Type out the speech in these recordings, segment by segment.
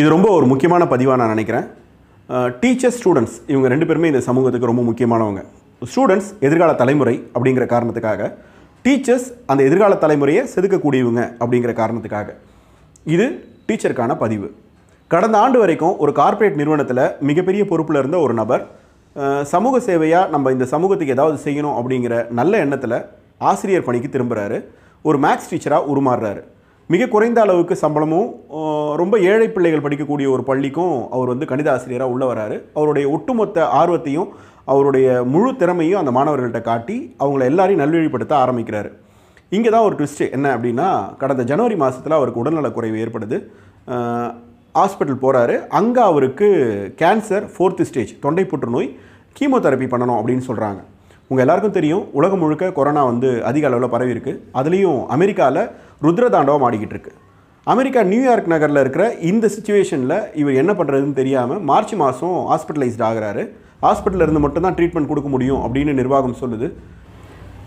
இது ரொம்ப ஒரு முக்கியமான பதிவாக நான் நினைக்கிறேன் டீச்சர்ஸ் ஸ்டூடெண்ட்ஸ் இவங்க ரெண்டு பேருமே இந்த சமூகத்துக்கு ரொம்ப முக்கியமானவங்க ஸ்டூடெண்ட்ஸ் எதிர்கால தலைமுறை அப்படிங்கிற காரணத்துக்காக டீச்சர்ஸ் அந்த எதிர்கால தலைமுறையை செதுக்கக்கூடியவங்க அப்படிங்கிற காரணத்துக்காக இது டீச்சருக்கான பதிவு கடந்த ஆண்டு வரைக்கும் ஒரு கார்ப்பரேட் நிறுவனத்தில் மிகப்பெரிய பொறுப்பில் இருந்த ஒரு நபர் சமூக சேவையாக நம்ம இந்த சமூகத்துக்கு ஏதாவது செய்யணும் அப்படிங்கிற நல்ல எண்ணத்தில் ஆசிரியர் பணிக்கு திரும்புகிறாரு ஒரு மேக்ஸ் டீச்சராக உருமாறுறாரு மிக குறைந்த அளவுக்கு சம்பளமும் ரொம்ப ஏழை பிள்ளைகள் படிக்கக்கூடிய ஒரு பள்ளிக்கும் அவர் வந்து கணித ஆசிரியராக உள்ள வராரு அவருடைய ஒட்டுமொத்த ஆர்வத்தையும் அவருடைய முழு திறமையும் அந்த மாணவர்கள்ட்ட காட்டி அவங்கள எல்லாரையும் நல்வழிப்படுத்த ஆரம்பிக்கிறாரு இங்கே தான் ஒரு ட்விஸ்ட்டு என்ன அப்படின்னா கடந்த ஜனவரி மாதத்தில் அவருக்கு உடல்நலக்குறைவு குறைவு ஏற்படுது ஹாஸ்பிட்டல் போகிறாரு அங்கே அவருக்கு கேன்சர் ஃபோர்த்து ஸ்டேஜ் தொண்டை புற்றுநோய் கீமோதெரபி பண்ணணும் அப்படின்னு சொல்கிறாங்க உங்கள் எல்லாருக்கும் தெரியும் உலகம் முழுக்க கொரோனா வந்து அதிக அளவில் பரவி இருக்குது அதுலேயும் அமெரிக்காவில் ருத்ரதாண்டவம் ஆடிக்கிட்டு இருக்கு அமெரிக்கா நியூயார்க் நகரில் இருக்கிற இந்த சுச்சுவேஷனில் இவர் என்ன பண்ணுறதுன்னு தெரியாமல் மார்ச் மாதம் ஹாஸ்பிட்டலைஸ்ட் ஆகிறாரு ஹாஸ்பிட்டலில் இருந்து மட்டும்தான் ட்ரீட்மெண்ட் கொடுக்க முடியும் அப்படின்னு நிர்வாகம் சொல்லுது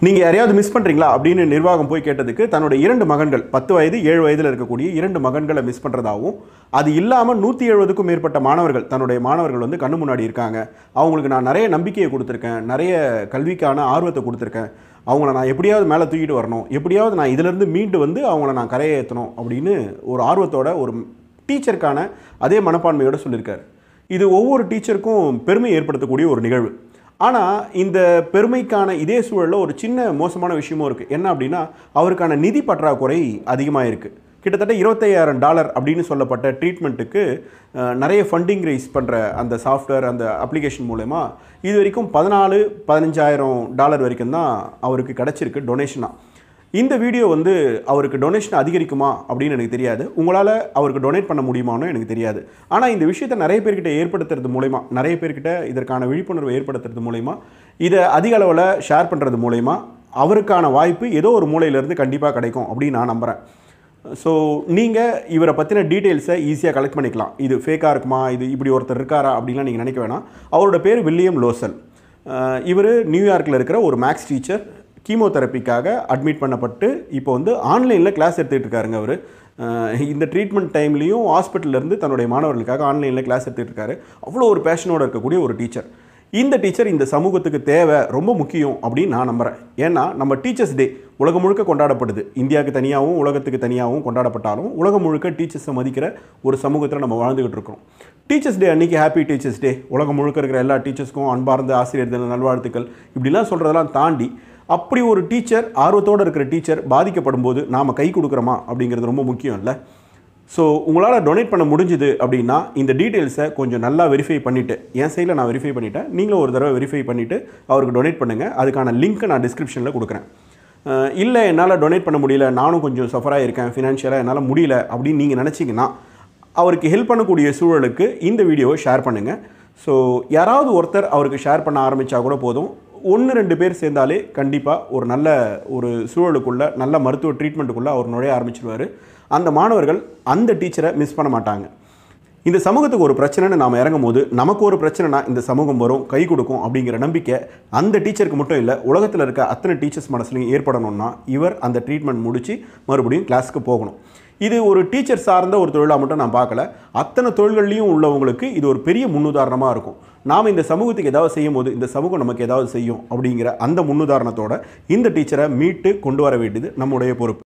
நீங்கள் யாரையாவது மிஸ் பண்ணுறீங்களா அப்படின்னு நிர்வாகம் போய் கேட்டதுக்கு தன்னோட இரண்டு மகன்கள் பத்து வயது ஏழு வயதில் இருக்கக்கூடிய இரண்டு மகன்களை மிஸ் பண்ணுறதாகவும் அது இல்லாமல் நூற்றி எழுபதுக்கும் மேற்பட்ட மாணவர்கள் தன்னுடைய மாணவர்கள் வந்து கண்ணு முன்னாடி இருக்காங்க அவங்களுக்கு நான் நிறைய நம்பிக்கையை கொடுத்துருக்கேன் நிறைய கல்விக்கான ஆர்வத்தை கொடுத்துருக்கேன் அவங்கள நான் எப்படியாவது மேலே தூக்கிட்டு வரணும் எப்படியாவது நான் இதிலேருந்து மீண்டு வந்து அவங்கள நான் கரையேற்றணும் அப்படின்னு ஒரு ஆர்வத்தோட ஒரு டீச்சருக்கான அதே மனப்பான்மையோடு சொல்லியிருக்காரு இது ஒவ்வொரு டீச்சருக்கும் பெருமை ஏற்படுத்தக்கூடிய ஒரு நிகழ்வு ஆனால் இந்த பெருமைக்கான இதே சூழலில் ஒரு சின்ன மோசமான விஷயமும் இருக்குது என்ன அப்படின்னா அவருக்கான நிதி பற்றாக்குறை அதிகமாக இருக்குது கிட்டத்தட்ட இருபத்தையாயிரம் டாலர் அப்படின்னு சொல்லப்பட்ட ட்ரீட்மெண்ட்டுக்கு நிறைய ஃபண்டிங் ரைஸ் பண்ணுற அந்த சாஃப்ட்வேர் அந்த அப்ளிகேஷன் மூலயமா இது வரைக்கும் பதினாலு பதினஞ்சாயிரம் டாலர் வரைக்கும் தான் அவருக்கு கிடச்சிருக்கு டொனேஷனாக இந்த வீடியோ வந்து அவருக்கு டொனேஷன் அதிகரிக்குமா அப்படின்னு எனக்கு தெரியாது உங்களால் அவருக்கு டொனேட் பண்ண முடியுமான்னு எனக்கு தெரியாது ஆனால் இந்த விஷயத்தை நிறைய பேர்கிட்ட ஏற்படுத்துறது மூலயமா நிறைய பேர்கிட்ட இதற்கான விழிப்புணர்வு ஏற்படுத்துறது மூலயமா இதை அதிக அளவில் ஷேர் பண்ணுறது மூலயமா அவருக்கான வாய்ப்பு ஏதோ ஒரு மூலையிலேருந்து கண்டிப்பாக கிடைக்கும் அப்படின்னு நான் நம்புகிறேன் ஸோ நீங்கள் இவரை பற்றின டீட்டெயில்ஸை ஈஸியாக கலெக்ட் பண்ணிக்கலாம் இது ஃபேக்காக இருக்குமா இது இப்படி ஒருத்தர் இருக்காரா அப்படின்லாம் நீங்கள் நினைக்க வேணாம் அவரோட பேர் வில்லியம் லோசல் இவர் நியூயார்க்கில் இருக்கிற ஒரு மேக்ஸ் டீச்சர் கீமோதெரப்பிக்காக அட்மிட் பண்ணப்பட்டு இப்போ வந்து ஆன்லைனில் கிளாஸ் எடுத்துகிட்டு இருக்காருங்க அவர் இந்த ட்ரீட்மெண்ட் டைம்லேயும் ஹாஸ்பிட்டல்லேருந்து தன்னுடைய மாணவர்களுக்காக ஆன்லைனில் கிளாஸ் எடுத்துகிட்டு இருக்காரு அவ்வளோ ஒரு பேஷனோடு இருக்கக்கூடிய ஒரு டீச்சர் இந்த டீச்சர் இந்த சமூகத்துக்கு தேவை ரொம்ப முக்கியம் அப்படின்னு நான் நம்புகிறேன் ஏன்னா நம்ம டீச்சர்ஸ் டே உலகம் முழுக்க கொண்டாடப்படுது இந்தியாவுக்கு தனியாகவும் உலகத்துக்கு தனியாகவும் கொண்டாடப்பட்டாலும் உலகம் முழுக்க டீச்சர்ஸை மதிக்கிற ஒரு சமூகத்தில் நம்ம வாழ்ந்துகிட்டு இருக்கிறோம் டீச்சர்ஸ் டே அன்றைக்கி ஹாப்பி டீச்சர்ஸ் டே உலகம் முழுக்க இருக்கிற எல்லா டீச்சர்ஸ்க்கும் அன்பார்ந்த ஆசிரியர் நல்வாழ்த்துக்கள் இப்படிலாம் சொல்கிறதெல்லாம் தாண்டி அப்படி ஒரு டீச்சர் ஆர்வத்தோடு இருக்கிற டீச்சர் பாதிக்கப்படும் போது நாம் கை கொடுக்குறோமா அப்படிங்கிறது ரொம்ப முக்கியம் இல்லை ஸோ உங்களால் டொனேட் பண்ண முடிஞ்சுது அப்படின்னா இந்த டீட்டெயில்ஸை கொஞ்சம் நல்லா வெரிஃபை பண்ணிவிட்டு என் சைடில் நான் வெரிஃபை பண்ணிவிட்டேன் நீங்களும் ஒரு தடவை வெரிஃபை பண்ணிவிட்டு அவருக்கு டொனேட் பண்ணுங்கள் அதுக்கான லிங்க்கை நான் டிஸ்கிரிப்ஷனில் கொடுக்குறேன் இல்லை என்னால் டொனேட் பண்ண முடியல நானும் கொஞ்சம் சஃபராக இருக்கேன் ஃபினான்ஷியலாக என்னால் முடியல அப்படின்னு நீங்கள் நினச்சிங்கன்னா அவருக்கு ஹெல்ப் பண்ணக்கூடிய சூழலுக்கு இந்த வீடியோவை ஷேர் பண்ணுங்கள் ஸோ யாராவது ஒருத்தர் அவருக்கு ஷேர் பண்ண ஆரம்பித்தா கூட போதும் ஒன்று ரெண்டு பேர் சேர்ந்தாலே கண்டிப்பாக ஒரு நல்ல ஒரு சூழலுக்குள்ளே நல்ல மருத்துவ ட்ரீட்மெண்ட்டுக்குள்ளே அவர் நுழைய ஆரம்பிச்சிருவார் அந்த மாணவர்கள் அந்த டீச்சரை மிஸ் பண்ண மாட்டாங்க இந்த சமூகத்துக்கு ஒரு பிரச்சனைன்னு நாம் இறங்கும் போது நமக்கு ஒரு பிரச்சனைனா இந்த சமூகம் வரும் கை கொடுக்கும் அப்படிங்கிற நம்பிக்கை அந்த டீச்சருக்கு மட்டும் இல்லை உலகத்தில் இருக்க அத்தனை டீச்சர்ஸ் மனசுலையும் ஏற்படணும்னா இவர் அந்த ட்ரீட்மெண்ட் முடித்து மறுபடியும் கிளாஸுக்கு போகணும் இது ஒரு டீச்சர் சார்ந்த ஒரு தொழிலாக மட்டும் நான் பார்க்கல அத்தனை தொழில்கள்லையும் உள்ளவங்களுக்கு இது ஒரு பெரிய முன்னுதாரணமாக இருக்கும் நாம் இந்த சமூகத்துக்கு ஏதாவது செய்யும் போது இந்த சமூகம் நமக்கு ஏதாவது செய்யும் அப்படிங்கிற அந்த முன்னுதாரணத்தோட இந்த டீச்சரை மீட்டு கொண்டு வர வேண்டியது நம்முடைய பொறுப்பு